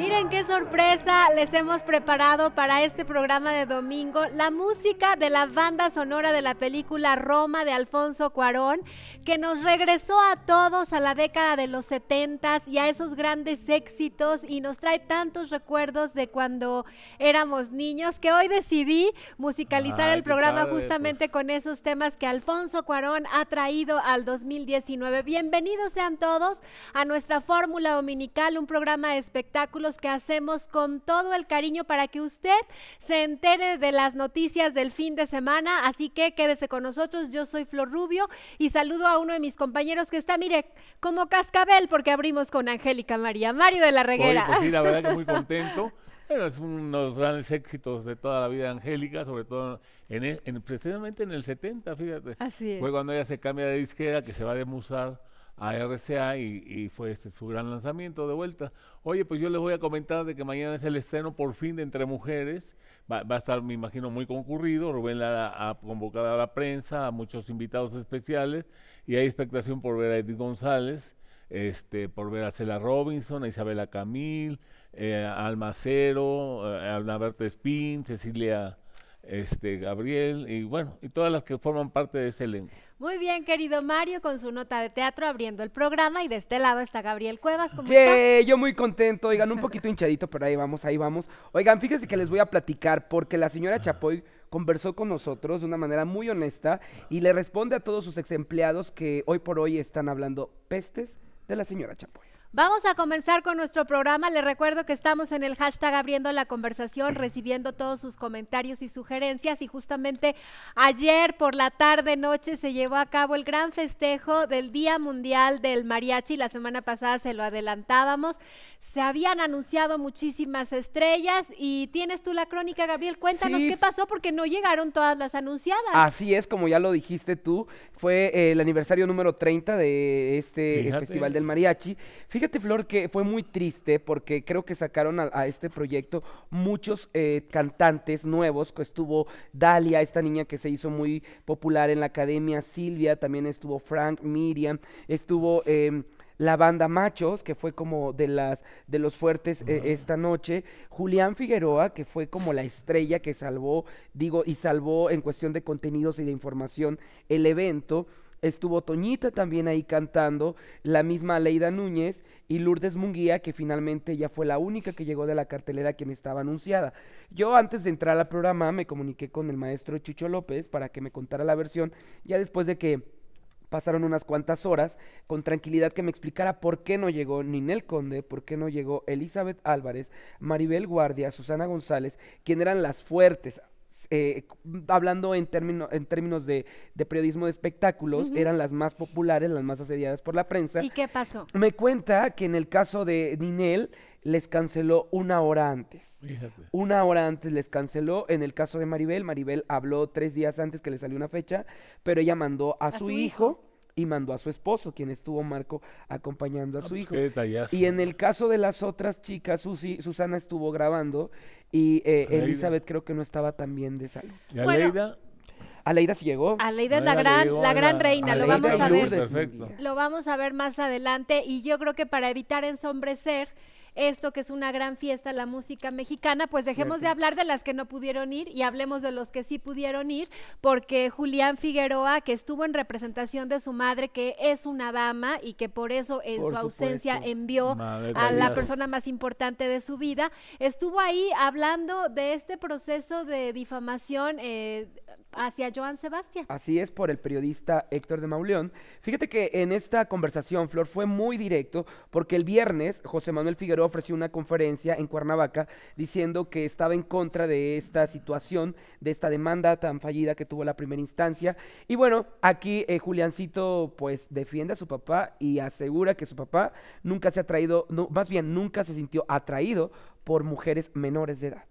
Miren qué sorpresa les hemos preparado para este programa de domingo, la música de la banda sonora de la película Roma de Alfonso Cuarón, que nos regresó a todos a la década de los 70 y a esos grandes éxitos y nos trae tantos recuerdos de cuando éramos niños que hoy decidí musicalizar el programa justamente pues. con esos temas que Alfonso Cuarón ha traído al 2019. Bienvenidos sean todos a nuestra Fórmula Dominical, un programa de espectáculos que hacemos con todo el cariño para que usted se entere de las noticias del fin de semana. Así que quédese con nosotros. Yo soy Flor Rubio y saludo a uno de mis compañeros que está, mire, como cascabel, porque abrimos con Angélica María. Mario de la Reguera. Pues sí, la verdad que muy contento. Bueno, es uno de los grandes éxitos de toda la vida Angélica, sobre todo en, e, precisamente en el 70, fíjate. Así Fue cuando ella se cambia de disquera, que se va de Musar a RCA y, y fue este, su gran lanzamiento de vuelta. Oye, pues yo les voy a comentar de que mañana es el estreno por fin de Entre Mujeres. Va, a estar, me imagino, muy concurrido. Rubén la ha convocado a la prensa, a muchos invitados especiales y hay expectación por ver a Edith González. Este, por ver a Cela Robinson, a Isabela Camil, eh, a Almacero, eh, a Ana Cecilia este, Gabriel y bueno, y todas las que forman parte de ese elenco. Muy bien, querido Mario, con su nota de teatro abriendo el programa y de este lado está Gabriel Cuevas. ¿cómo yo muy contento, oigan, un poquito hinchadito, pero ahí vamos, ahí vamos. Oigan, fíjense que les voy a platicar porque la señora Chapoy conversó con nosotros de una manera muy honesta y le responde a todos sus ex empleados que hoy por hoy están hablando pestes de la señora Chapoy. Vamos a comenzar con nuestro programa. Les recuerdo que estamos en el hashtag abriendo la conversación, recibiendo todos sus comentarios y sugerencias. Y justamente ayer por la tarde noche se llevó a cabo el gran festejo del Día Mundial del Mariachi. La semana pasada se lo adelantábamos se habían anunciado muchísimas estrellas y tienes tú la crónica, Gabriel, cuéntanos qué pasó porque no llegaron todas las anunciadas. Así es, como ya lo dijiste tú, fue eh, el aniversario número 30 de este Festival del Mariachi. Fíjate, Flor, que fue muy triste porque creo que sacaron a, este proyecto muchos eh, cantantes nuevos, estuvo Dalia, esta niña que se hizo muy popular en la academia, Silvia, también estuvo Frank, Miriam, estuvo... Em, la banda Machos, que fue como de las de los fuertes eh, esta noche, Julián Figueroa, que fue como la estrella que salvó, digo, y salvó en cuestión de contenidos y de información el evento. Estuvo Toñita también ahí cantando, la misma Leida Núñez y Lourdes Munguía, que finalmente ya fue la única que llegó de la cartelera quien estaba anunciada. Yo antes de entrar al programa me comuniqué con el maestro Chucho López para que me contara la versión, ya después de que Pasaron unas cuantas horas con tranquilidad que me explicara por qué no llegó Ninel Conde, por qué no llegó Elizabeth Álvarez, Maribel Guardia, Susana González, quien eran las fuertes. Eh, hablando en, en términos de, periodismo de espectáculos, eran las más populares, las más asediadas por la prensa. ¿Y qué pasó? Me cuenta que en el caso de Ninel, les canceló una hora antes. Una hora antes les canceló. En el caso de Maribel, Maribel habló tres días antes que le salió una fecha, pero ella mandó a, su, hijo, y mandó a su esposo, quien estuvo Marco acompañando a ah, su pues hijo. Y en el caso de las otras chicas, Susana estuvo grabando y eh, Elizabeth creo que no estaba tan bien de salud. ¿Y Aleida sí llegó. Aleida es la gran, reina, lo vamos a ver. Lo vamos a ver más adelante y yo creo que para evitar ensombrecer, esto que es una gran fiesta, la música mexicana, pues dejemos de hablar de las que no pudieron ir y hablemos de los que sí pudieron ir, porque Julián Figueroa, que estuvo en representación de su madre, que es una dama y que por eso en su ausencia envió a la persona más importante de su vida, estuvo ahí hablando de este proceso de difamación eh, hacia Joan Sebastián. Así es, por el periodista Héctor de Mauleón. Fíjate que en esta conversación, Flor, fue muy directo, porque el viernes José Manuel Figueroa ofreció una conferencia en Cuernavaca diciendo que estaba en contra de esta situación, de esta demanda tan fallida que tuvo la primera instancia. Y bueno, aquí eh, Juliancito pues defiende a su papá y asegura que su papá nunca se ha traído, más bien nunca se sintió atraído por mujeres menores de edad.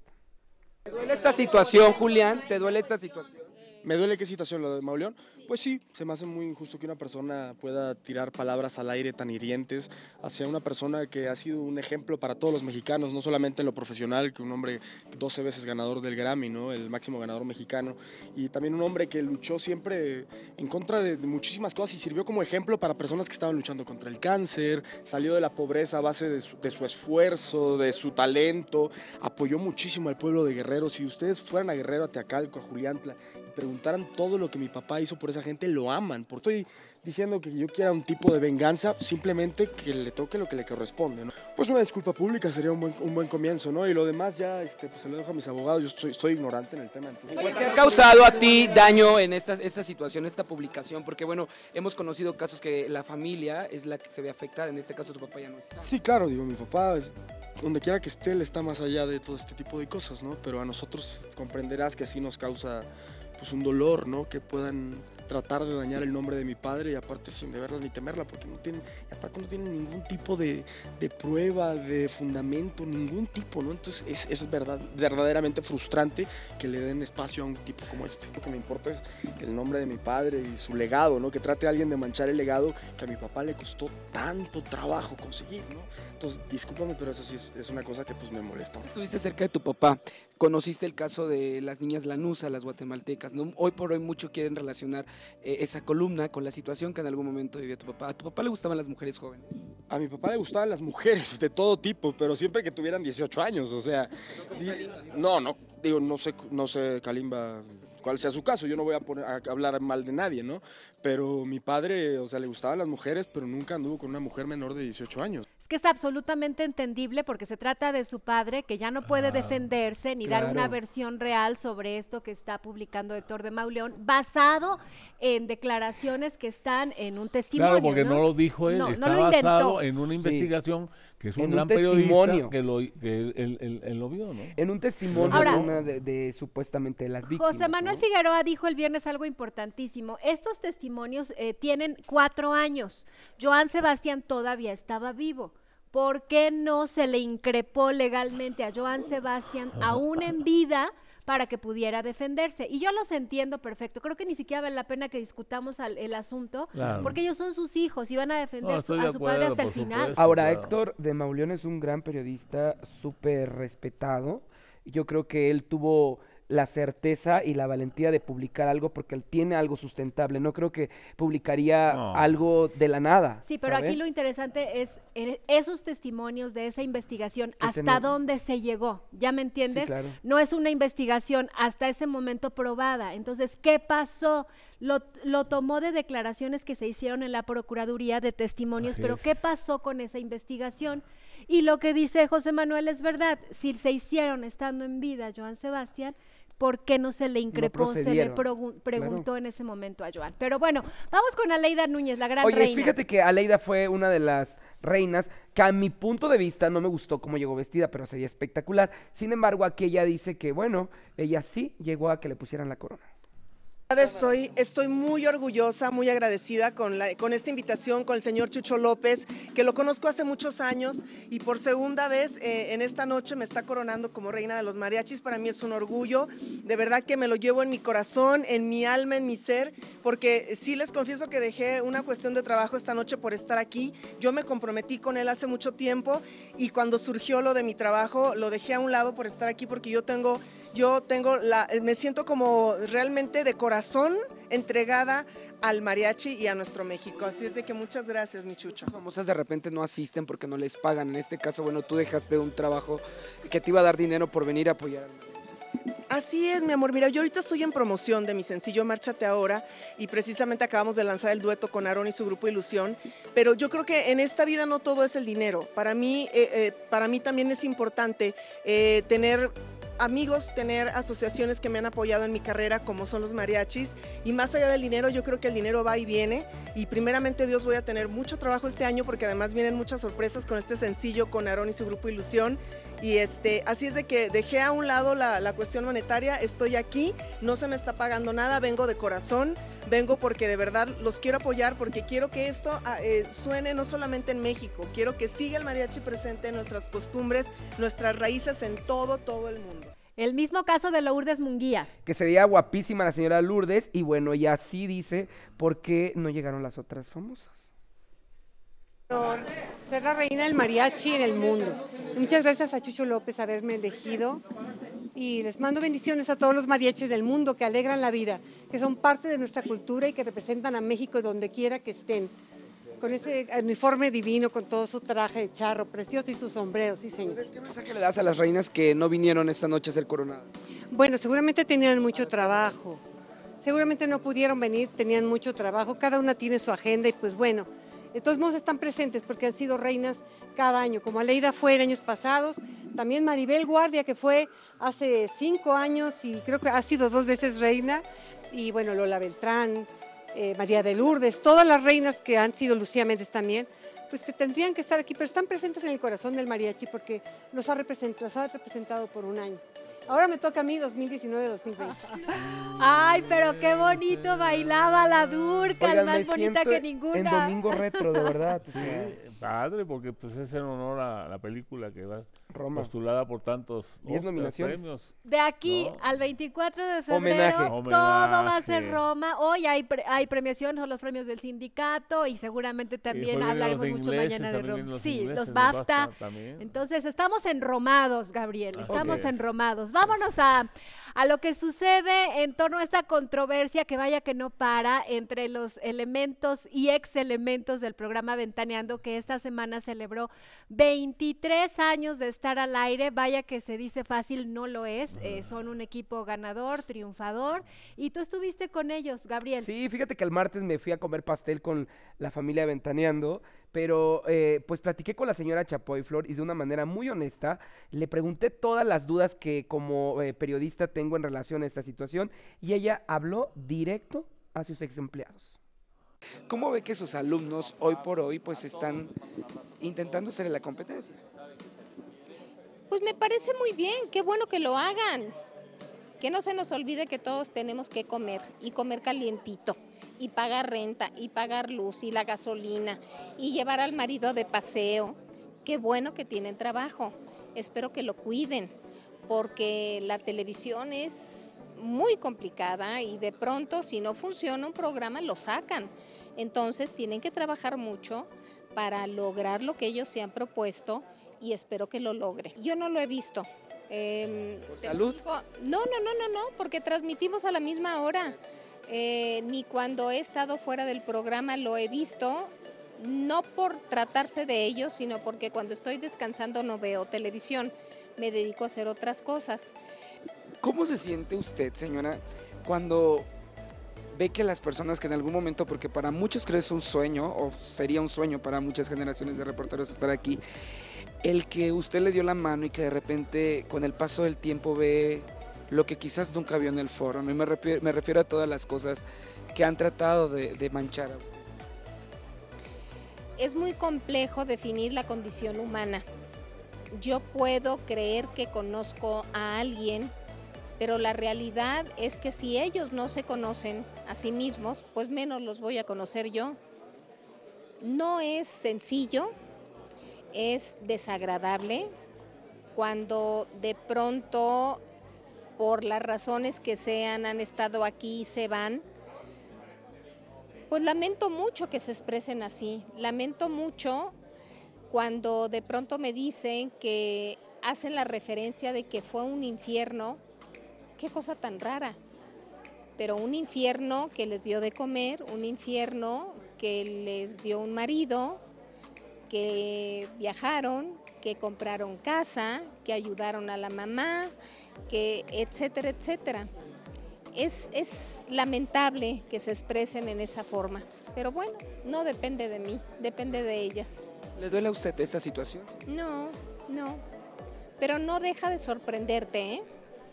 ¿Te duele esta situación, Julián? ¿Te duele esta situación? ¿Me duele qué situación lo de Mauleón? Pues sí, se me hace muy injusto que una persona pueda tirar palabras al aire tan hirientes hacia una persona que ha sido un ejemplo para todos los mexicanos, no solamente en lo profesional, que un hombre 12 veces ganador del Grammy, ¿no? el máximo ganador mexicano, y también un hombre que luchó siempre en contra de muchísimas cosas y sirvió como ejemplo para personas que estaban luchando contra el cáncer, salió de la pobreza a base de su, esfuerzo, de su talento, apoyó muchísimo al pueblo de Guerrero. Si ustedes fueran a Guerrero, a Teacalco, a Juliantla, y preguntaran todo lo que mi papá hizo por esa gente, lo aman. Porque estoy diciendo que yo quiera un tipo de venganza, simplemente que le toque lo que le corresponde. ¿no? Pues una disculpa pública sería un buen, un buen comienzo, ¿no? Y lo demás ya este, pues, se lo dejo a mis abogados, yo estoy, ignorante en el tema. Entonces... Pues, ha causado a ti daño en esta, esta situación, esta publicación? Porque bueno, hemos conocido casos que la familia es la que se ve afectada, en este caso tu papá ya no está. Sí, claro, digo, mi papá donde quiera que esté, él está más allá de todo este tipo de cosas, ¿no? Pero a nosotros comprenderás que así nos causa pues un dolor, ¿no? Que puedan tratar de dañar el nombre de mi padre y aparte sin deberla ni temerla, porque no tienen, aparte no tienen ningún tipo de, de prueba, de fundamento, ningún tipo, ¿no? Entonces es, es, verdad, verdaderamente frustrante que le den espacio a un tipo como este. Lo que me importa es el nombre de mi padre y su legado, ¿no? Que trate a alguien de manchar el legado que a mi papá le costó tanto trabajo conseguir, ¿no? Entonces, discúlpame, pero eso sí es, una cosa que pues me molesta. Estuviste cerca de tu papá, Conociste el caso de las niñas Lanusa, las guatemaltecas, ¿no? Hoy por hoy mucho quieren relacionar eh, esa columna con la situación que en algún momento vivió tu papá. ¿A tu papá le gustaban las mujeres jóvenes? A mi papá le gustaban las mujeres de todo tipo, pero siempre que tuvieran 18 años, o sea... No, no, digo, no sé, no sé, Kalimba cuál sea su caso. Yo no voy a, a, hablar mal de nadie, ¿no? Pero mi padre, o sea, le gustaban las mujeres, pero nunca anduvo con una mujer menor de 18 años que es absolutamente entendible porque se trata de su padre que ya no puede ah, defenderse ni dar una versión real sobre esto que está publicando Héctor de Mauleón, basado en declaraciones que están en un testimonio. Claro, porque no, lo dijo él, está basado en una investigación que es un en gran un que, lo, que él, lo vio, ¿no? En un testimonio una de, supuestamente las víctimas. José Manuel Figueroa dijo el viernes algo importantísimo. Estos testimonios eh, tienen cuatro años. Joan Sebastián todavía estaba vivo. ¿Por qué no se le increpó legalmente a Joan Sebastián aún en vida? para que pudiera defenderse. Y yo los entiendo perfecto. Creo que ni siquiera vale la pena que discutamos el asunto, porque ellos son sus hijos y van a defender a su padre hasta el final. Ahora, Héctor de Mauleón es un gran periodista, súper respetado. Yo creo que él tuvo la certeza y la valentía de publicar algo porque él tiene algo sustentable. No creo que publicaría algo de la nada. Sí, pero aquí lo interesante es eh, esos testimonios de esa investigación, hasta dónde se llegó, ¿ya me entiendes? No es una investigación hasta ese momento probada. Entonces, ¿qué pasó? Lo, lo tomó de declaraciones que se hicieron en la Procuraduría de testimonios, pero ¿qué pasó con esa investigación? Y lo que dice José Manuel es verdad, si se hicieron estando en vida Joan Sebastián, por qué no se le increpó, se le preguntó en ese momento a Joan. Pero bueno, vamos con Aleida Núñez, la gran Oye, fíjate que Aleida fue una de las reinas, que a mi punto de vista no me gustó cómo llegó vestida, pero sería espectacular. Sin embargo, aquí ella dice que, bueno, ella sí llegó a que le pusieran la corona. Estoy, estoy muy orgullosa, muy agradecida con, la, con esta invitación con el señor Chucho López, que lo conozco hace muchos años y por segunda vez eh, en esta noche me está coronando como reina de los mariachis. Para mí es un orgullo, de verdad que me lo llevo en mi corazón, en mi alma, en mi ser, porque sí les confieso que dejé una cuestión de trabajo esta noche por estar aquí. Yo me comprometí con él hace mucho tiempo y cuando surgió lo de mi trabajo lo dejé a un lado por estar aquí porque yo tengo yo tengo la, me siento como realmente de corazón entregada al mariachi y a nuestro México. Así es de que muchas gracias, mi chucho. Famosas de repente no asisten porque no les pagan. En este caso, bueno, tú dejaste un trabajo que te iba a dar dinero por venir a apoyar al Así es, mi amor. Mira, yo ahorita estoy en promoción de mi sencillo Márchate ahora y precisamente acabamos de lanzar el dueto con aaron y su grupo Ilusión. Pero yo creo que en esta vida no todo es el dinero. Para mí, eh, eh, para mí también es importante eh, tener amigos, tener asociaciones que me han apoyado en mi carrera, como son los mariachis. Y más allá del dinero, yo creo que el dinero va y viene. Y primeramente Dios voy a tener mucho trabajo este año porque además vienen muchas sorpresas con este sencillo, con Aarón y su grupo Ilusión. Y este, así es de que dejé a un lado la, cuestión monetaria, estoy aquí, no se me está pagando nada, vengo de corazón, vengo porque de verdad los quiero apoyar, porque quiero que esto ah, eh, suene no solamente en México, quiero que siga el mariachi presente en nuestras costumbres, nuestras raíces en todo, todo el mundo. El mismo caso de Lourdes Munguía. Que sería guapísima la señora Lourdes y bueno, y así dice, ¿por qué no llegaron las otras famosas? Ser la reina del mariachi en el mundo. Muchas gracias a Chucho López haberme elegido y les mando bendiciones a todos los mariachis del mundo que alegran la vida, que son parte de nuestra cultura y que representan a México donde quiera que estén con ese uniforme divino, con todo su traje de charro precioso y sus sombreros, sí señor. ¿Qué mensaje le das a las reinas que no vinieron esta noche a ser coronadas? Bueno, seguramente tenían mucho trabajo, seguramente no pudieron venir, tenían mucho trabajo, cada una tiene su agenda y pues bueno, de todos modos están presentes porque han sido reinas cada año, como Aleida fue en años pasados, también Maribel Guardia que fue hace cinco años y creo que ha sido dos veces reina, y bueno, Lola Beltrán, eh, María de Lourdes, todas las reinas que han sido Lucía Méndez también, pues que tendrían que estar aquí, pero están presentes en el corazón del mariachi porque nos ha representado, ha representado por un año. Ahora me toca a mí 2019-2020. Ay, pero qué bonito bailaba la Durca, más bonita que ninguna. En domingo retro, de verdad. sí, padre, porque pues es en honor a la película que va postulada por tantos nominaciones. premios. De aquí al 24 de febrero todo va a ser Roma. Hoy hay, hay premiación, son los premios del sindicato y seguramente también hablaremos mucho mañana de Roma. sí, los basta. Entonces estamos enromados, Gabriel, estamos enromados vámonos a, a lo que sucede en torno a esta controversia que vaya que no para entre los elementos y ex elementos del programa Ventaneando, que esta semana celebró 23 años de estar al aire. Vaya que se dice fácil, no lo es. Eh, son un equipo ganador, triunfador. Y tú estuviste con ellos, Gabriel. Sí, fíjate que el martes me fui a comer pastel con la familia Ventaneando pero eh, pues platiqué con la señora Chapoy Flor y de una manera muy honesta le pregunté todas las dudas que como eh, periodista tengo en relación a esta situación y ella habló directo a sus ex empleados. ¿Cómo ve que sus alumnos hoy por hoy pues están intentando hacer la competencia? Pues me parece muy bien, qué bueno que lo hagan que no se nos olvide que todos tenemos que comer y comer calientito y pagar renta y pagar luz y la gasolina y llevar al marido de paseo. Qué bueno que tienen trabajo. Espero que lo cuiden porque la televisión es muy complicada y de pronto si no funciona un programa lo sacan. Entonces tienen que trabajar mucho para lograr lo que ellos se han propuesto y espero que lo logre. Yo no lo he visto, eh, ¿Salud? no, no, no, no, no, porque transmitimos a la misma hora. Eh, ni cuando he estado fuera del programa lo he visto, no por tratarse de ellos, sino porque cuando estoy descansando no veo televisión, me dedico a hacer otras cosas. ¿Cómo se siente usted, señora, cuando ve que las personas que en algún momento, porque para muchos creo es un sueño, o sería un sueño para muchas generaciones de reporteros estar aquí, el que usted le dio la mano y que de repente con el paso del tiempo ve lo que quizás nunca vio en el foro, y me refiero, a todas las cosas que han tratado de, manchar Es muy complejo definir la condición humana. Yo puedo creer que conozco a alguien, pero la realidad es que si ellos no se conocen a sí mismos, pues menos los voy a conocer yo. No es sencillo, es desagradable cuando de pronto, por las razones que sean, han estado aquí y se van. Pues lamento mucho que se expresen así, lamento mucho cuando de pronto me dicen que hacen la referencia de que fue un infierno, qué cosa tan rara, pero un infierno que les dio de comer, un infierno que les dio un marido, que viajaron, que compraron casa, que ayudaron a la mamá, que etcétera, etcétera. Es, es, lamentable que se expresen en esa forma, pero bueno, no depende de mí, depende de ellas. ¿Le duele a usted esta situación? No, no, pero no deja de sorprenderte, ¿eh?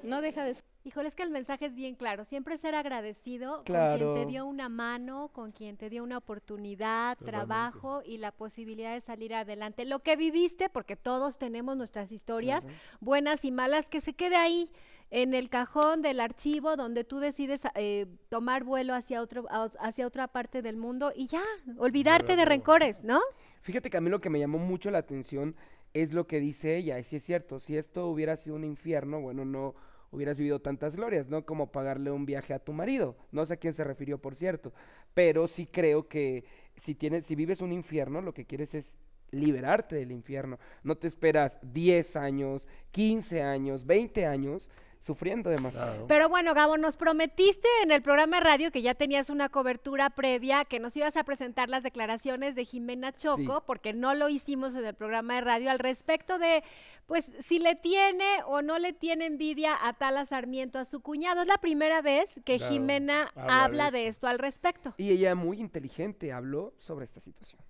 No deja de Híjole, es que el mensaje es bien claro, siempre ser agradecido con quien te dio una mano, con quien te dio una oportunidad, trabajo y la posibilidad de salir adelante. Lo que viviste, porque todos tenemos nuestras historias, buenas y malas, que se quede ahí en el cajón del archivo donde tú decides eh, tomar vuelo hacia, otro, hacia otra parte del mundo y ya, olvidarte de rencores, ¿no? Fíjate que a mí lo que me llamó mucho la atención es lo que dice ella, y si es cierto, si esto hubiera sido un infierno, bueno, no hubieras vivido tantas glorias, ¿no? Como pagarle un viaje a tu marido. No sé a quién se refirió, por cierto. Pero sí creo que si, tienes, si vives un infierno, lo que quieres es liberarte del infierno. No te esperas 10 años, 15 años, 20 años sufriendo demasiado. Pero bueno, Gabo, nos prometiste en el programa de radio que ya tenías una cobertura previa, que nos ibas a presentar las declaraciones de Jimena Choco, porque no lo hicimos en el programa de radio al respecto de, pues, si le tiene o no le tiene envidia a Tala Sarmiento a su cuñado. Es la primera vez que Jimena habla, de esto al respecto. Y ella muy inteligente habló sobre esta situación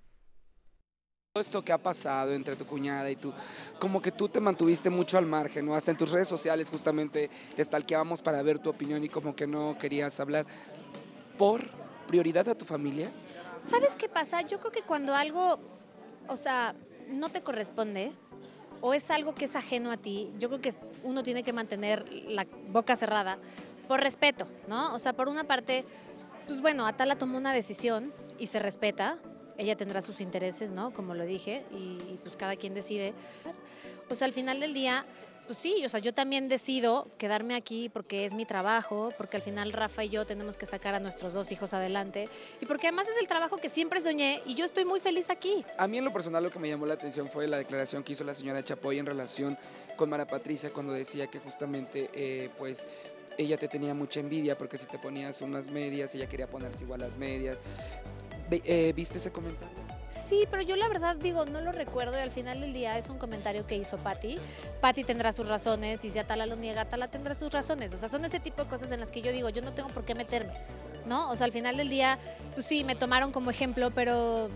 esto que ha pasado entre tu cuñada y tú, como que tú te mantuviste mucho al margen, ¿no? Hasta en tus redes sociales justamente te stalkeábamos para ver tu opinión y como que no querías hablar. ¿Por prioridad a tu familia? ¿Sabes qué pasa? Yo creo que cuando algo, o sea, no te corresponde o es algo que es ajeno a ti, yo creo que uno tiene que mantener la boca cerrada por respeto, ¿no? O sea, por una parte, pues bueno, Atala tomó una decisión y se respeta, ella tendrá sus intereses, ¿no? Como lo dije, y, pues cada quien decide. Pues al final del día, pues sí, o sea, yo también decido quedarme aquí porque es mi trabajo, porque al final Rafa y yo tenemos que sacar a nuestros dos hijos adelante, y porque además es el trabajo que siempre soñé y yo estoy muy feliz aquí. A mí en lo personal lo que me llamó la atención fue la declaración que hizo la señora Chapoy en relación con Mara Patricia cuando decía que justamente, eh, pues, ella te tenía mucha envidia porque si te ponías unas medias, ella quería ponerse igual las medias. Eh, ¿viste ese comentario? Sí, pero yo la verdad digo, no lo recuerdo y al final del día es un comentario que hizo Patty. Patty tendrá sus razones y si Atala lo niega, Atala tendrá sus razones. O sea, son ese tipo de cosas en las que yo digo, yo no tengo por qué meterme, ¿no? O sea, al final del día, pues sí, me tomaron como ejemplo, pero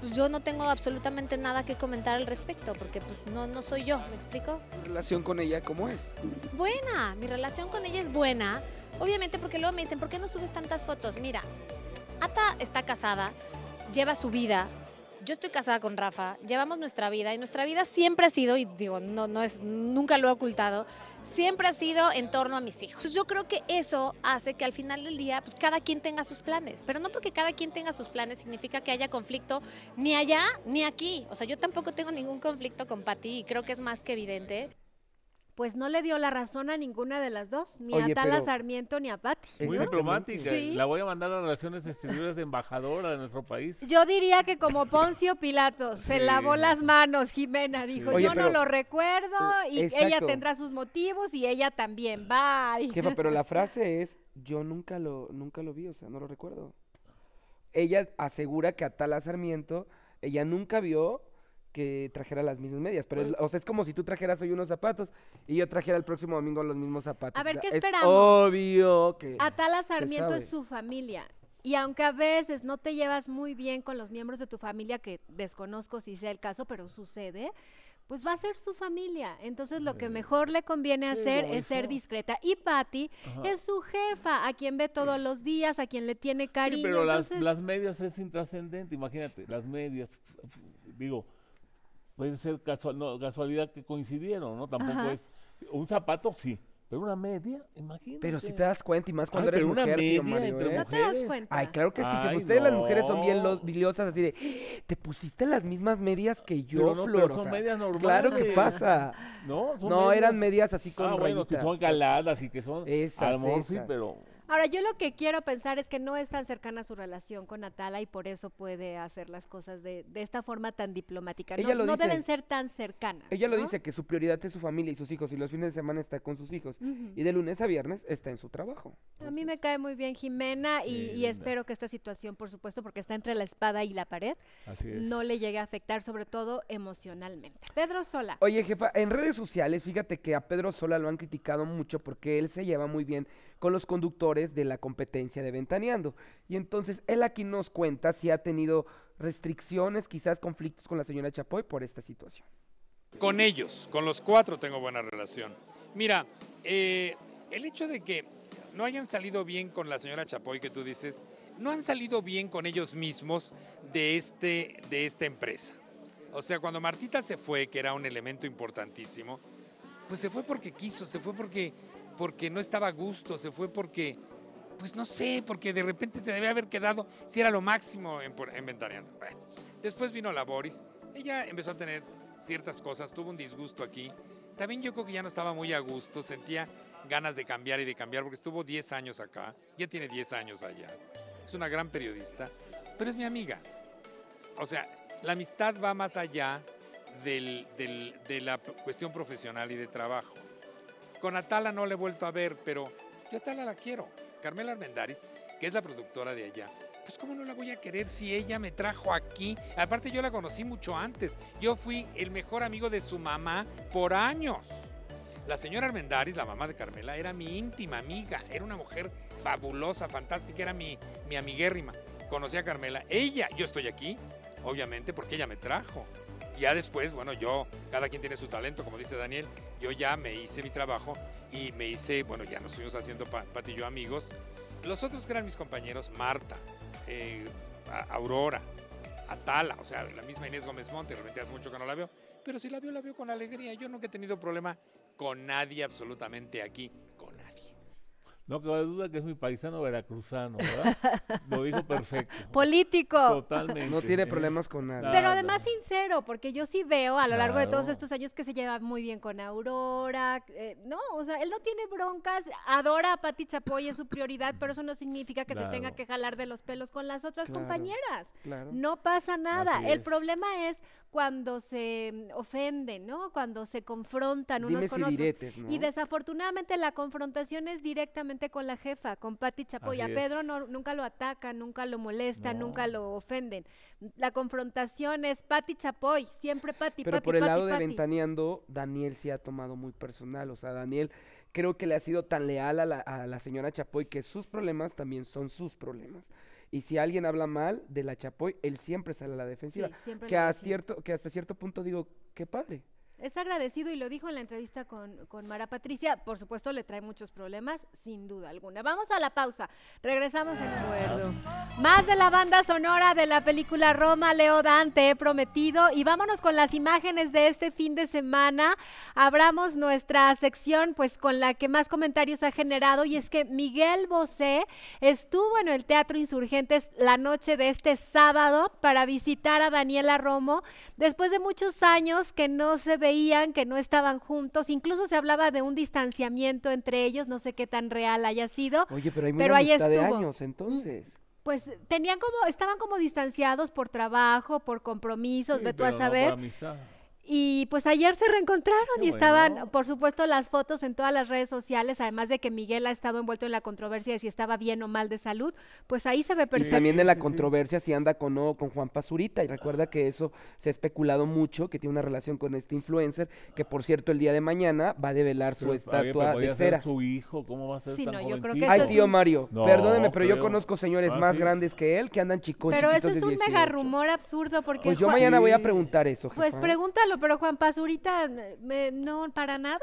pues, yo no tengo absolutamente nada que comentar al respecto porque pues no, no soy yo, ¿me explico? relación con ella cómo es? Buena, mi relación con ella es buena. Obviamente porque luego me dicen, ¿por qué no subes tantas fotos? Mira, Ata está casada, lleva su vida. Yo estoy casada con Rafa, llevamos nuestra vida y nuestra vida siempre ha sido, y digo, no, no es, nunca lo he ocultado, siempre ha sido en torno a mis hijos. Pues yo creo que eso hace que al final del día, pues cada quien tenga sus planes, pero no porque cada quien tenga sus planes significa que haya conflicto ni allá ni aquí. O sea, yo tampoco tengo ningún conflicto con Patti y creo que es más que evidente pues no le dio la razón a ninguna de las dos, ni a Tala Sarmiento ni a Patti. Muy diplomática, la voy a mandar a relaciones exteriores de embajadora de nuestro país. Yo diría que como Poncio Pilato, se lavó las manos Jimena, dijo, yo no lo recuerdo y ella tendrá sus motivos y ella también, va. Jefa, pero la frase es, yo nunca lo, nunca lo vi, o sea, no lo recuerdo. Ella asegura que a Tala Sarmiento, ella nunca vio que trajera las mismas medias. Pero, pues o sea, es como si tú trajeras hoy unos zapatos y yo trajera el próximo domingo los mismos zapatos. A ver, ¿qué esperamos? Es obvio que... Atala Sarmiento es su familia. Y aunque a veces no te llevas muy bien con los miembros de tu familia, que desconozco si sea el caso, pero sucede, pues va a ser su familia. Entonces lo que mejor le conviene hacer es ser discreta. Y Patty es su jefa, a quien ve todos los días, a quien le tiene cariño. Sí, pero las, las medias es intrascendente, imagínate, las medias, digo, puede ser casualidad que coincidieron, ¿no? Tampoco es. Un zapato sí, pero una media, imagínate. Pero si te das cuenta y más cuando eres mujer, una media te das cuenta. Ay, claro que sí, que ustedes las mujeres son bien biliosas, así de, te pusiste las mismas medias que yo, Flor. no, son medias normales. Claro que pasa. No, son no eran medias así como. ah, bueno, que son galadas y que son... Esas, sí, pero... Ahora, yo lo que quiero pensar es que no es tan cercana su relación con Atala y por eso puede hacer las cosas de, de esta forma tan diplomática. no, deben ser tan cercanas. Ella lo dice, que su prioridad es su familia y sus hijos y los fines de semana está con sus hijos. Y de lunes a viernes está en su trabajo. A mí me cae muy bien Jimena y, espero que esta situación, por supuesto, porque está entre la espada y la pared, no le llegue a afectar, sobre todo emocionalmente. Pedro Sola. Oye, jefa, en redes sociales, fíjate que a Pedro Sola lo han criticado mucho porque él se lleva muy bien con los conductores de la competencia de Ventaneando. Y entonces él aquí nos cuenta si ha tenido restricciones, quizás conflictos con la señora Chapoy por esta situación. Con ellos, con los cuatro tengo buena relación. Mira, eh, el hecho de que no hayan salido bien con la señora Chapoy que tú dices, no han salido bien con ellos mismos de, este, de esta empresa. O sea, cuando Martita se fue, que era un elemento importantísimo, pues se fue porque quiso, se fue porque porque no estaba a gusto, se fue porque, pues no sé, porque de repente se debe haber quedado, si era lo máximo en, después vino la Boris, ella empezó a tener ciertas cosas, tuvo un disgusto aquí. También yo creo que ya no estaba muy a gusto, sentía ganas de cambiar y de cambiar, porque estuvo 10 años acá, ya tiene 10 años allá. Es una gran periodista, pero es mi amiga. O sea, la amistad va más allá de la cuestión profesional y de trabajo. Con Atala no le he vuelto a ver, pero yo Atala la quiero. Carmela Armendaris, que es la productora de allá, pues cómo no la voy a querer si ella me trajo aquí. Aparte yo la conocí mucho antes. Yo fui el mejor amigo de su mamá por años. La señora Armendaris, la mamá de Carmela, era mi íntima amiga, era una mujer fabulosa, fantástica, era mi, mi amiguérrima. Conocí a Carmela, ella, yo estoy aquí, obviamente, porque ella me trajo ya después, bueno, yo, cada quien tiene su talento, como dice Daniel, yo ya me hice mi trabajo y me hice, bueno, ya nos fuimos haciendo patillo amigos. Los otros que eran mis compañeros, Marta, eh, Aurora, Atala, o sea, la misma Inés Gómez Monte, realmente hace mucho que no la veo, pero si la vio la veo con alegría. Yo nunca he tenido problema con nadie absolutamente aquí. No cabe duda que es muy paisano veracruzano, ¿verdad? Lo dijo perfecto. Político. Totalmente. No tiene eh, problemas con nada. Pero además sincero, porque yo sí veo a lo largo de todos estos años que se lleva muy bien con Aurora. Eh, no, o sea, él no tiene broncas, adora a Pati Chapoy, es su prioridad, pero eso no significa que se tenga que jalar de los pelos con las otras compañeras. No pasa nada. El problema es cuando se mm, ofenden, ¿no? Cuando se confrontan unos con otros. Y desafortunadamente la confrontación es directamente con la jefa, con Chapoy, a Pedro no, nunca lo ataca, nunca lo molesta, nunca lo ofenden. La confrontación es Pati Chapoy, siempre Pati, Pero por el lado de Ventaneando, Daniel sí ha tomado muy personal. O sea, Daniel creo que le ha sido tan leal a la, señora Chapoy que sus problemas también son sus problemas. Y si alguien habla mal de la Chapoy, él siempre sale a la defensiva. que hasta cierto punto digo, qué padre. Es agradecido y lo dijo en la entrevista con, con Mara Patricia. Por supuesto, le trae muchos problemas, sin duda alguna. Vamos a la pausa. Regresamos en Más de la banda sonora de la película Roma, Leo Dante, he prometido. Y vámonos con las imágenes de este fin de semana. Abramos nuestra sección, pues con la que más comentarios ha generado. Y es que Miguel Bosé estuvo en el Teatro Insurgentes la noche de este sábado para visitar a Daniela Romo después de muchos años que no se veía veían, que no estaban juntos, incluso se hablaba de un distanciamiento entre ellos, no sé qué tan real haya sido. Oye, pero hay ahí años entonces. Mm, pues tenían como, estaban como distanciados por trabajo, por compromisos, ve tú a saber. Y pues ayer se reencontraron y estaban, por supuesto, las fotos en todas las redes sociales, además de que Miguel ha estado envuelto en la controversia de si estaba bien o mal de salud, pues ahí se ve perfecto. Y también en la controversia si anda con o con Juan Pazurita, y recuerda que eso se ha especulado mucho, que tiene una relación con este influencer, que por cierto el día de mañana va a develar su estatua de cera. su hijo, ¿cómo va a ser tan no, yo Ay, tío Mario, perdóneme, pero yo conozco señores ah, más grandes que él que andan chicos. Pero eso es un mega rumor absurdo porque... Pues yo mañana voy a preguntar eso. Pues pregúntalo pero Juan Paz no, para nada,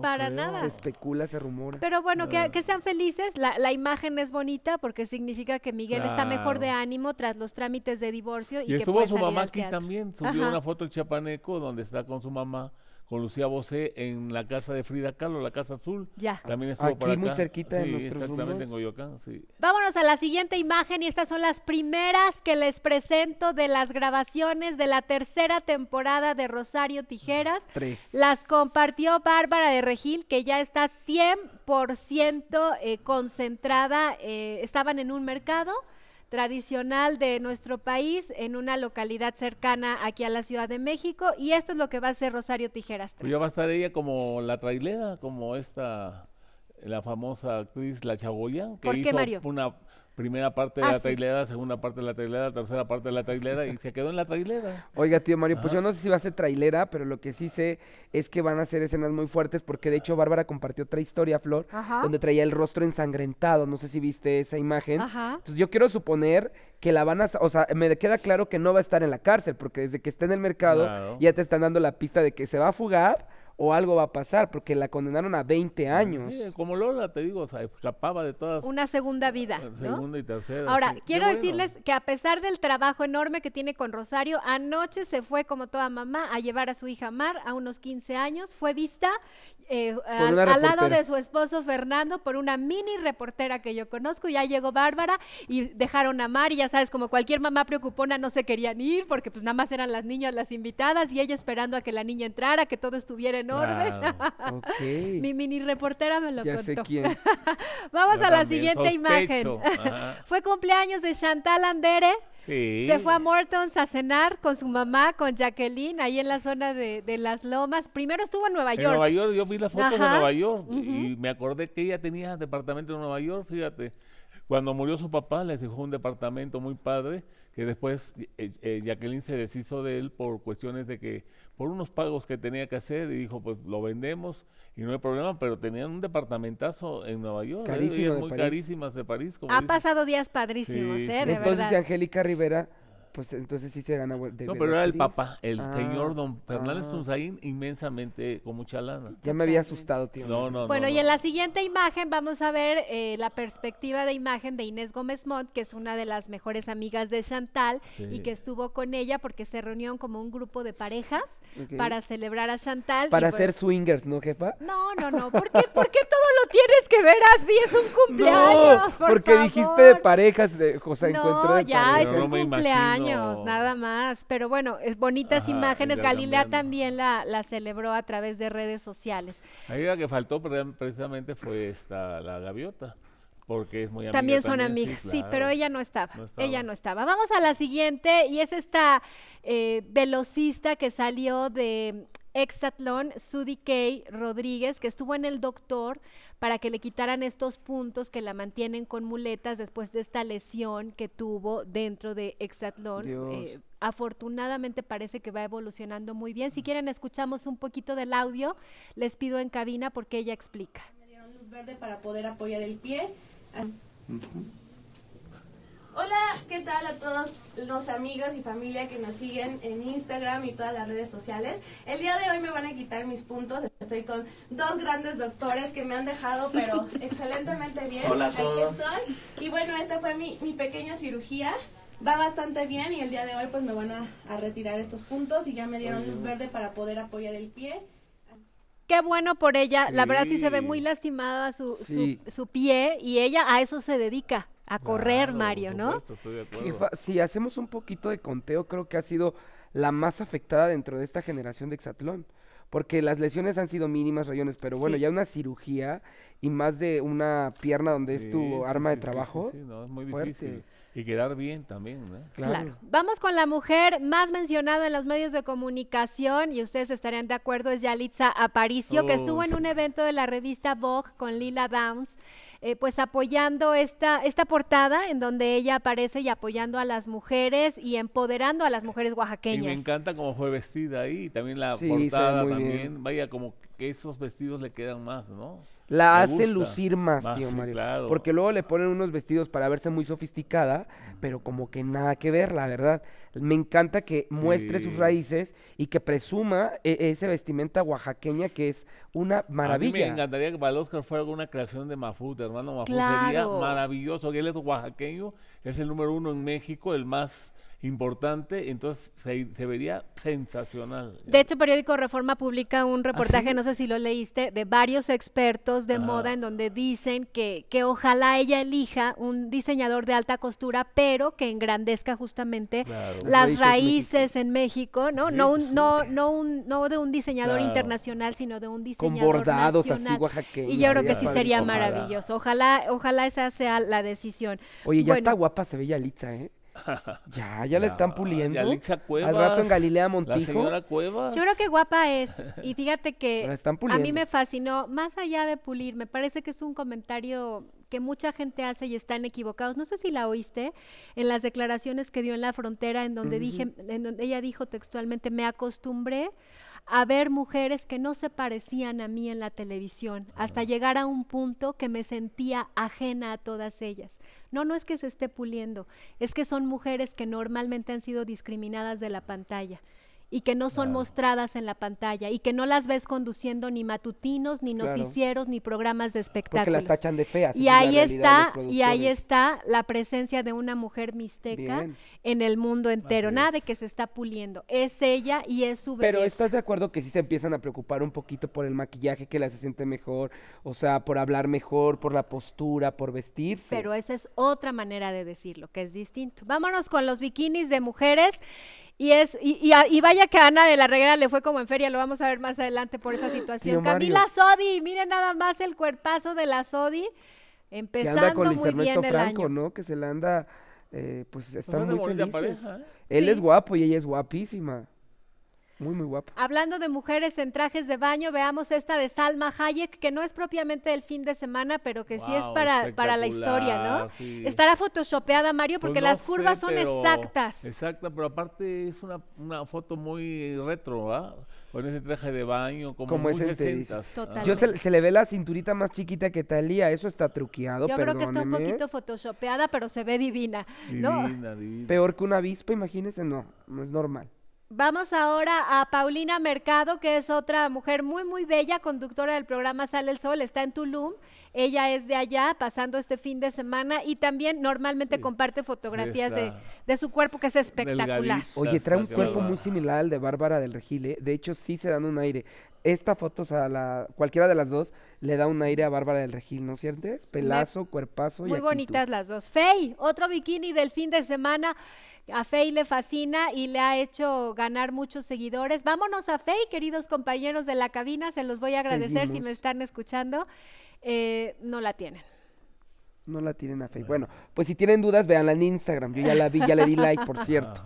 para nada. Se especula, se rumora. Pero bueno, ah. que, sean felices, la, la, imagen es bonita porque significa que Miguel está mejor de ánimo tras los trámites de divorcio. Y, estuvo su mamá aquí también, subió una foto el chiapaneco donde está con su mamá con Lucía Bosé en la casa de Frida Kahlo, la Casa Azul. Ya. También estuvo Aquí, por acá. muy cerquita sí, de nuestros exactamente, yo acá, sí. Vámonos a la siguiente imagen y estas son las primeras que les presento de las grabaciones de la tercera temporada de Rosario Tijeras. Mm, tres. Las compartió Bárbara de Regil, que ya está 100% eh, concentrada. Eh, estaban en un mercado tradicional de nuestro país en una localidad cercana aquí a la Ciudad de México y esto es lo que va a hacer Rosario Tijeras. Pues va a estar ella como la trailera, como esta la famosa actriz La Chagoya, que hizo una primera parte de ah, la trailera, segunda parte de la trailera, tercera parte de la trailera y se quedó en la trailera. Oiga, tío Mario, pues yo no sé si va a ser trailera, pero lo que sí sé es que van a ser escenas muy fuertes porque de hecho Bárbara compartió otra historia, Flor, donde traía el rostro ensangrentado, no sé si viste esa imagen. Entonces yo quiero suponer que la van a, o sea, me queda claro que no va a estar en la cárcel porque desde que está en el mercado ya te están dando la pista de que se va a fugar o algo va a pasar, porque la condenaron a 20 años. Eh, como Lola, te digo, o sea, escapaba de todas. Una segunda vida. Ah, segunda y tercera. Ahora, quiero decirles que a pesar del trabajo enorme que tiene con Rosario, anoche se fue como toda mamá a llevar a su hija Mar a unos 15 años, fue vista eh, al, lado de su esposo Fernando por una mini reportera que yo conozco, ya llegó Bárbara y dejaron a Mar y ya sabes, como cualquier mamá preocupona no se querían ir porque pues nada más eran las niñas las invitadas y ella esperando a que la niña entrara, que todo estuviera en enorme. Mi mini reportera me lo ya contó. Sé quién. Vamos a la siguiente imagen. Fue cumpleaños de Chantal Andere. Sí. Se fue a Mortons a cenar con su mamá, con Jacqueline, ahí en la zona de, las Lomas. Primero estuvo en Nueva York. Nueva York, yo vi las fotos de Nueva York y me acordé que ella tenía departamento en Nueva York, fíjate. Cuando murió su papá, les dejó un departamento muy padre, que después eh, eh, Jacqueline se deshizo de él por cuestiones de que, por unos pagos que tenía que hacer, y dijo, pues lo vendemos y no hay problema, pero tenían un departamentazo en Nueva York. ¿eh? Carísimo de muy carísimas de París. ha pasado días padrísimos, ¿eh? De Entonces, Angélica Rivera pues entonces sí se gana. no, pero era el papá, el ah, señor don Fernández ah. inmensamente con mucha lana. Ya me había asustado, tío. No, no, bueno, y en la siguiente imagen vamos a ver eh, la perspectiva de imagen de Inés Gómez Mont, que es una de las mejores amigas de Chantal y que estuvo con ella porque se reunieron como un grupo de parejas para celebrar a Chantal. Para ser pues swingers, ¿no, jefa? No, no, no. ¿Por qué, todo lo tienes que ver así? Es un cumpleaños. porque dijiste de parejas, de, o no, ya, es un cumpleaños, nada más. Pero bueno, es bonitas imágenes. Galilea también, la, la, celebró a través de redes sociales. Ahí la que faltó precisamente fue esta, la gaviota. Porque es muy amiga. También son amigas, sí, pero ella no, estaba, Ella no estaba. Vamos a la siguiente y es esta eh, velocista que salió de Exatlón, Sudi K. Rodríguez, que estuvo en el doctor para que le quitaran estos puntos que la mantienen con muletas después de esta lesión que tuvo dentro de Exatlón. Eh, afortunadamente parece que va evolucionando muy bien. Si mm. quieren, escuchamos un poquito del audio. Les pido en cabina porque ella explica. Me dieron luz verde para poder apoyar el pie Hola, ¿qué tal a todos los amigos y familia que nos siguen en Instagram y todas las redes sociales? El día de hoy me van a quitar mis puntos. Estoy con dos grandes doctores que me han dejado, pero excelentemente bien. Hola a todos. Y bueno, esta fue mi, pequeña cirugía. Va bastante bien y el día de hoy pues me van a retirar estos puntos y ya me dieron luz verde para poder apoyar el pie qué bueno por ella. La verdad sí se ve muy lastimada su, su, pie y ella a eso se dedica, a correr, Mario, ¿no? si hacemos un poquito de conteo, creo que ha sido la más afectada dentro de esta generación de hexatlón. Porque las lesiones han sido mínimas, rayones, pero bueno, ya una cirugía y más de una pierna donde es tu arma de trabajo. no, es muy difícil. Y quedar bien también, ¿no? Claro. Vamos con la mujer más mencionada en los medios de comunicación, y ustedes estarían de acuerdo, es Yalitza Aparicio, que estuvo en oh. un evento de la revista Vogue con Lila Downs, eh, pues apoyando esta, esta portada en donde ella aparece y apoyando a las mujeres y empoderando a las mujeres oaxaqueñas. Y me encanta cómo fue vestida ahí, también la portada también, vaya, como que esos vestidos le quedan más, ¿no? la hace lucir más, ah, tío Mario. Porque luego le ponen unos vestidos para verse muy sofisticada, pero como que nada que ver, la verdad. Me encanta que muestre sus raíces y que presuma e-, ese vestimenta oaxaqueña que es una maravilla. A me encantaría que fuera una creación de Mafut, hermano Mafut. Sería maravilloso. Él es oaxaqueño, es el número uno en México, el más importante, entonces se, vería sensacional. De hecho, Periódico Reforma publica un ¿Ah, reportaje, no sé si lo leíste, de varios expertos de ah. moda en donde dicen que, que ojalá ella elija un diseñador de alta costura, pero que engrandezca justamente las raíces, en México, ¿no? No, no, no, un, no de un diseñador internacional, sino de un diseñador Con bordados nacional. Y yo creo que sí sería maravilloso. Ojalá, ojalá esa sea la decisión. Oye, ya está guapa, se veía Litza, ¿eh? Ya, ya, la están puliendo. Al rato en Galilea Montijo. Yo creo que guapa es. Y fíjate que a mí me fascinó. Más allá de pulir, me parece que es un comentario que mucha gente hace y están equivocados. No sé si la oíste en las declaraciones que dio en la frontera, en donde dije, en donde ella dijo textualmente, me acostumbré a ver mujeres que no se parecían a mí en la televisión, hasta llegar a un punto que me sentía ajena a todas ellas. No, no es que se esté puliendo, es que son mujeres que normalmente han sido discriminadas de la pantalla y que no son mostradas en la pantalla y que no las ves conduciendo ni matutinos, ni noticieros, ni programas de espectáculos. Porque las tachan de feas. Y ahí está, y ahí está la presencia de una mujer mixteca en el mundo entero. Nada de que se está puliendo. Es ella y es su belleza. Pero estás de acuerdo que sí se empiezan a preocupar un poquito por el maquillaje, que la se siente mejor, o sea, por hablar mejor, por la postura, por vestirse. Pero esa es otra manera de decirlo, que es distinto. Vámonos con los bikinis de mujeres. Y, es, y, y, vaya que Ana de la Reguera le fue como en feria, lo vamos a ver más adelante por esa situación. Camila Sodi, miren nada más el cuerpazo de la Sodi, empezando con muy Ernesto bien Franco, ¿no? Que se la anda, eh, pues, pues están muy felices. ¿eh? Él es guapo y ella es guapísima. Muy, muy guapa. Hablando de mujeres en trajes de baño, veamos esta de Salma Hayek, que no es propiamente del fin de semana, pero que sí es para, para la historia, ¿no? Estará photoshopeada, Mario, porque pues las curvas son exactas. Exacta, pero aparte es una, una foto muy retro, ¿ah? Con ese traje de baño, como, muy es Yo se, se, le ve la cinturita más chiquita que Talía, eso está truqueado, Yo creo que está un poquito photoshopeada, pero se ve divina, ¿no? Divina, Peor que una avispa, imagínense, no, no es normal. Vamos ahora a Paulina Mercado, que es otra mujer muy, muy bella, conductora del programa Sale el Sol, está en Tulum. Ella es de allá, pasando este fin de semana y también normalmente comparte fotografías de, de, su cuerpo, que es espectacular. Oye, trae un cuerpo muy similar al de Bárbara del Regile. ¿eh? De hecho, sí se dan un aire esta foto, o la, cualquiera de las dos, le da un aire a Bárbara del Regil, ¿no cierto? Pelazo, cuerpazo Muy y bonitas las dos. Fey, otro bikini del fin de semana. A Fey le fascina y le ha hecho ganar muchos seguidores. Vámonos a Fey, queridos compañeros de la cabina, se los voy a agradecer si me están escuchando. Eh, no la tienen. No la tienen a Fey. Bueno, pues si tienen dudas, véanla en Instagram. Yo ya la vi, ya le di like, por cierto.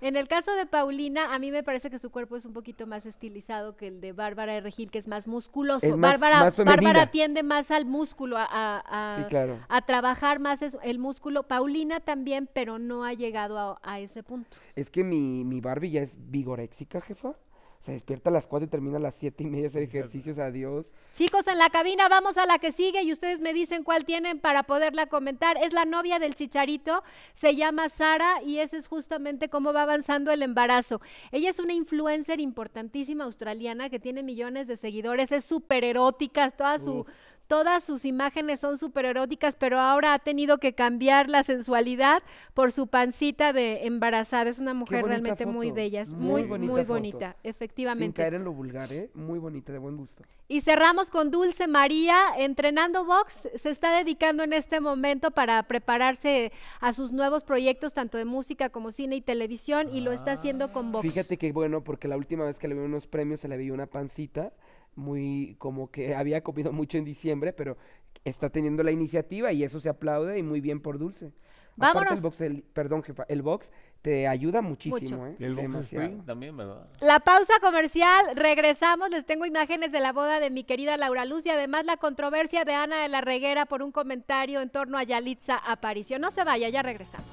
En el caso de Paulina, a mí me parece que su cuerpo es un poquito más estilizado que el de Bárbara Regil, que es más musculoso. Es más, Bárbara, tiende más al músculo, a, a, trabajar más el músculo. Paulina también, pero no ha llegado a, ese punto. Es que mi, mi Barbie ya es vigoréxica, jefa se despierta a las 4 y termina a las siete y media hacer ejercicios, adiós. Chicos, en la cabina vamos a la que sigue y ustedes me dicen cuál tienen para poderla comentar. Es la novia del chicharito, se llama Sara y ese es justamente cómo va avanzando el embarazo. Ella es una influencer importantísima australiana que tiene millones de seguidores, es súper erótica, toda su todas sus imágenes son súper eróticas, pero ahora ha tenido que cambiar la sensualidad por su pancita de embarazada. Es una mujer realmente muy bella, es muy, muy bonita, efectivamente. Sin caer en lo vulgar, ¿eh? muy bonita, de buen gusto. Y cerramos con Dulce María, entrenando box, se está dedicando en este momento para prepararse a sus nuevos proyectos, tanto de música como cine y televisión, y lo está haciendo con box. Fíjate que bueno, porque la última vez que le vi unos premios se le vi una pancita muy como que había comido mucho en diciembre, pero está teniendo la iniciativa y eso se aplaude y muy bien por Dulce. Vámonos. el box, perdón jefa, el box te ayuda muchísimo. ¿eh? el box también, La pausa comercial, regresamos, les tengo imágenes de la boda de mi querida Laura Luz y además la controversia de Ana de la Reguera por un comentario en torno a Yalitza Aparicio. No se vaya, ya regresamos.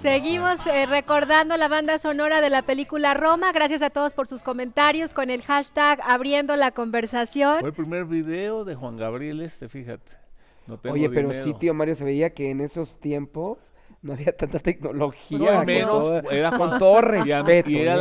Seguimos eh, recordando la banda sonora de la película Roma. Gracias a todos por sus comentarios con el hashtag abriendo la conversación. Fue el primer video de Juan Gabriel este, fíjate. Oye, pero sí, tío Mario, se veía que en esos tiempos no había tanta tecnología. No, menos, era con torres. Y era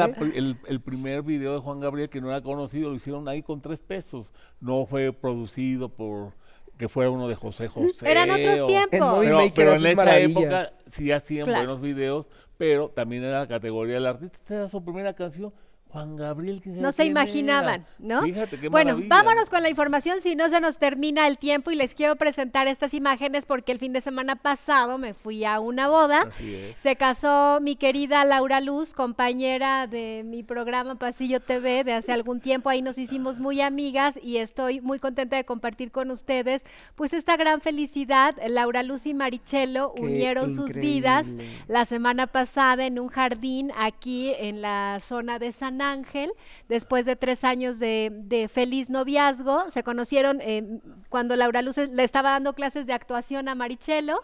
¿eh? el, el, primer video de Juan Gabriel que no era conocido, lo hicieron ahí con tres pesos. No fue producido por que fuera uno de José José. Eran otros tiempos. Pero, pero en esa época sí hacían buenos videos, pero también era la categoría del artista. Esta era su primera canción Juan Gabriel. No se imaginaban, ¿no? Fíjate bueno, vámonos con la información, si no se nos termina el tiempo y les quiero presentar estas imágenes porque el fin de semana pasado me fui a una boda. Se casó mi querida Laura Luz, compañera de mi programa Pasillo TV de hace algún tiempo. Ahí nos hicimos muy amigas y estoy muy contenta de compartir con ustedes pues esta gran felicidad. Laura Luz y Marichelo unieron sus vidas la semana pasada en un jardín aquí en la zona de San Ángel, después de tres años de, feliz noviazgo. Se conocieron eh, cuando Laura Luz le estaba dando clases de actuación a Marichelo.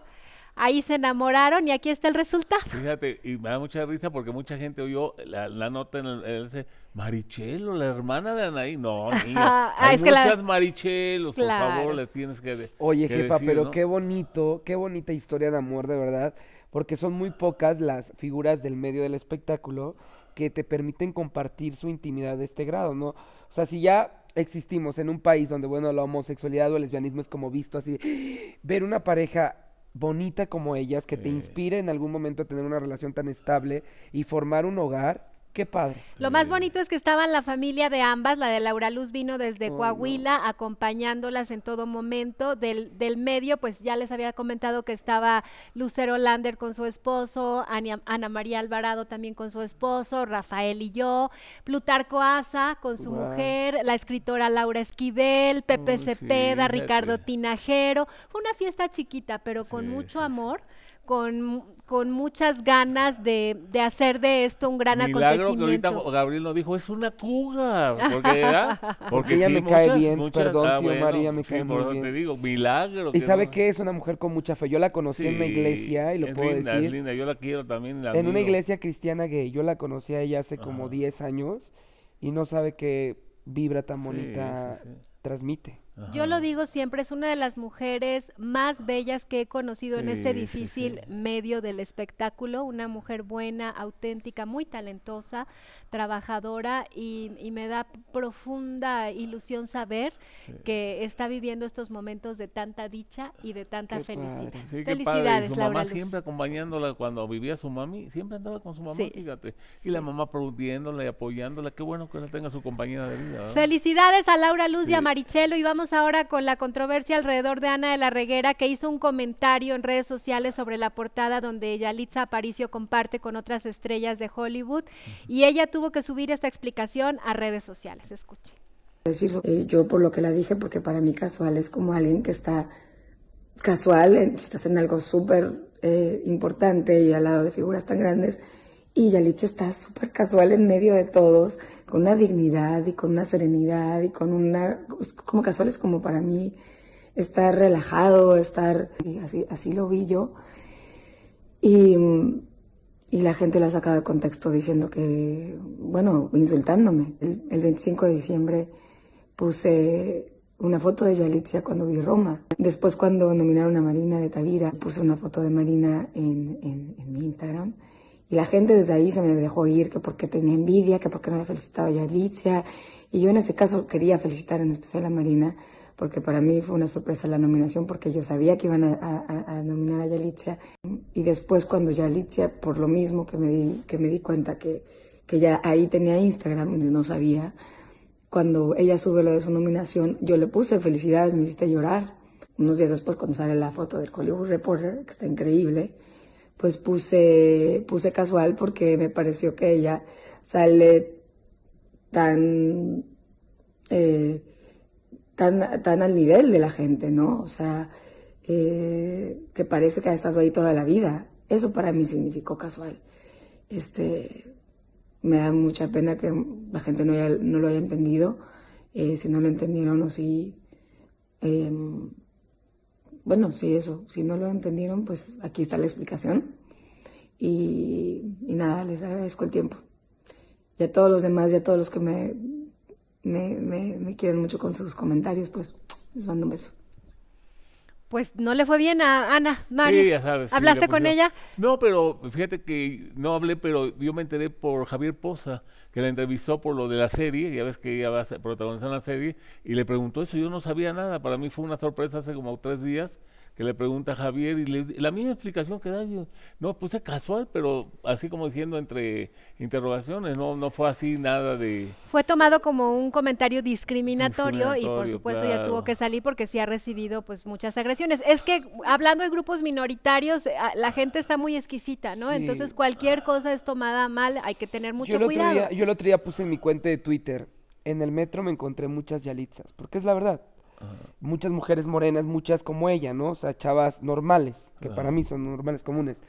Ahí se enamoraron y aquí está el resultado. Fíjate, y me da mucha risa porque mucha gente oyó la, nota en el, Marichelo, la hermana de Anaí. No, ah, hay muchas Marichelos, por favor, les tienes que Oye, jefa, pero qué bonito, qué bonita historia de amor, de verdad, porque son muy pocas las figuras del medio del espectáculo que te permiten compartir su intimidad de este grado, ¿no? O sea, si ya existimos en un país donde, bueno, la homosexualidad o el lesbianismo es como visto así, ver una pareja bonita como ellas, que te inspire en algún momento a tener una relación tan estable y formar un hogar, Qué padre. Lo más bonito es que estaban la familia de ambas, la de Laura Luz vino desde oh, Coahuila acompañándolas en todo momento. Del, del, medio, pues ya les había comentado que estaba Lucero Lander con su esposo, Ana, María Alvarado también con su esposo, Rafael y yo, Plutarco Asa con su mujer, la escritora Laura Esquivel, Pepe Cepeda, Ricardo Tinajero. Fue una fiesta chiquita, pero con mucho amor con, con muchas ganas de, de, hacer de esto un gran Milagro acontecimiento. que ahorita Gabriel no dijo, es una cougar, porque porque ella me cae bien, perdón, ah, tío María, me sí, cae muy bien. te digo, milagro. Y sabe qué es una mujer con mucha fe, yo la conocí en una iglesia, y lo puedo decir. Es linda, yo la quiero también. La en una iglesia cristiana gay, yo la conocí a ella hace como 10 años, y no sabe qué vibra tan bonita transmite. Yo lo digo siempre, es una de las mujeres más bellas que he conocido en este difícil medio del espectáculo, una mujer buena, auténtica, muy talentosa, trabajadora y, me da profunda ilusión saber que está viviendo estos momentos de tanta dicha y de tanta felicidad. Felicidades, Laura mamá siempre acompañándola cuando vivía su mami, siempre andaba con su mamá, fíjate, y la mamá produciéndola y apoyándola, qué bueno que ella tenga su compañera de vida. Felicidades a Laura Luz y a Marichelo y vamos ahora con la controversia alrededor de Ana de la Reguera, que hizo un comentario en redes sociales sobre la portada donde Yalitza Aparicio comparte con otras estrellas de Hollywood y ella tuvo que subir esta explicación a redes sociales. Escuche. Eh, yo por lo que la dije, porque para mí casual es como alguien que está casual, estás en algo súper eh, importante y al lado de figuras tan grandes y Yalitza está súper casual en medio de todos, con una dignidad y con una serenidad y con una... como casual es como para mí estar relajado, estar... Así, así lo vi yo. Y, la gente lo ha sacado de contexto diciendo que, bueno, insultándome. El, 25 de diciembre puse una foto de Yalitza cuando vi Roma. Después cuando nominaron a Marina de Tavira, puse una foto de Marina en mi Instagram. Y la gente desde ahí se me dejó ir, que porque tenía envidia, que porque no había felicitado a Alicia. Y yo en ese caso quería felicitar en especial a Marina, porque para mí fue una sorpresa la nominación, porque yo sabía que iban a, a nominar a Yalitza. Y después cuando Yalitza, por lo mismo que me di, que me di cuenta que, que ya ahí tenía Instagram, donde no sabía, cuando ella sube lo de su nominación, yo le puse felicidades, me hiciste llorar. Unos días después, cuando sale la foto del Hollywood Reporter, que está increíble, pues puse, puse casual porque me pareció que ella sale tan, eh, tan, tan al nivel de la gente, ¿no? O sea, eh, que parece que ha estado ahí toda la vida. Eso para mí significó casual. Este, me da mucha pena que la gente no, no lo haya entendido. Eh, si no lo entendieron o si... Em, bueno, sí, eso, si no lo entendieron, pues aquí está la explicación. Y, nada, les agradezco el tiempo. Y a todos los demás y a todos los que me, me, me quieren mucho con sus comentarios, pues les mando un beso pues no le fue bien a Ana, María. Sí, ya sabes. ¿Hablaste con ella? No, pero fíjate que no hablé, pero yo me enteré por Javier Poza, que la entrevistó por lo de la serie, ya ves que ella va a protagonizar la serie, y le preguntó eso, yo no sabía nada, para mí fue una sorpresa hace como tres días, le pregunta a Javier y le, la misma explicación que da, yo, no, puse casual, pero así como diciendo entre interrogaciones, no, no fue así nada de... Fue tomado como un comentario discriminatorio, y por supuesto ya tuvo que salir porque sí ha recibido pues muchas agresiones. Es que hablando de grupos minoritarios, eh, la gente está muy exquisita, ¿no? Entonces cualquier cosa es tomada mal, hay que tener mucho cuidado. yo el otro día puse en mi cuenta de Twitter, en el metro me encontré muchas yalitzas, porque es la verdad muchas mujeres morenas, muchas como ella, ¿no? O sea, chavas normales, que para mí son normales, comunes.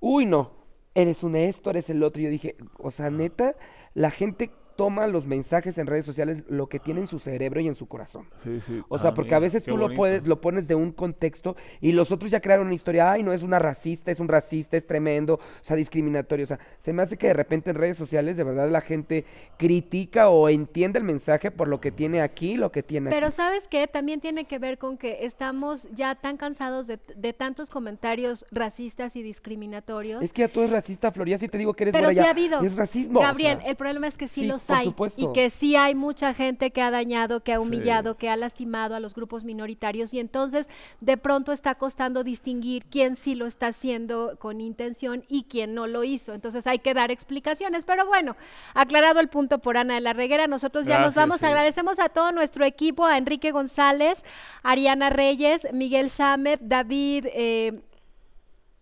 Uy, no, eres un esto, eres el otro. yo dije, o sea, neta, la gente toma los mensajes en redes sociales lo que tiene en su cerebro y en su corazón. Sí, sí. O sea, ah, porque a veces tú lo, puedes, lo pones de un contexto y los otros ya crearon una historia, ay, no es una racista, es un racista, es tremendo, o sea, discriminatorio. O sea, se me hace que de repente en redes sociales de verdad la gente critica o entiende el mensaje por lo que tiene aquí, lo que tiene Pero sabes qué? también tiene que ver con que estamos ya tan cansados de, tantos comentarios racistas y discriminatorios. Es que a tú eres racista, Floría, si te digo que eres Pero sí ha habido. Es racismo. Gabriel, el problema es que sí, lo los y que sí hay mucha gente que ha dañado, que ha humillado, que ha lastimado a los grupos minoritarios. Y entonces de pronto está costando distinguir quién sí lo está haciendo con intención y quién no lo hizo. Entonces hay que dar explicaciones. Pero bueno, aclarado el punto por Ana de la Reguera, nosotros ya nos vamos. Agradecemos a todo nuestro equipo, a Enrique González, Ariana Reyes, Miguel Shamed David. Eh,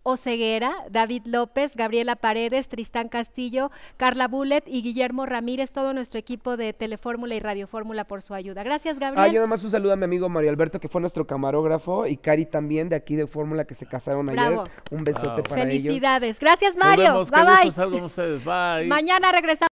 Oceguera, David López, Gabriela Paredes, Tristán Castillo, Carla Bullet y Guillermo Ramírez, todo nuestro equipo de Telefórmula y Radiofórmula por su ayuda. Gracias, ah, Gabriel. Ah, yo nada más un saludo a mi amigo Mario Alberto, que fue nuestro camarógrafo, y Cari también, de aquí de Fórmula, que se casaron ayer. Un besote para Felicidades. Felicidades. Gracias, Mario. Bye, bye. Mañana regresamos.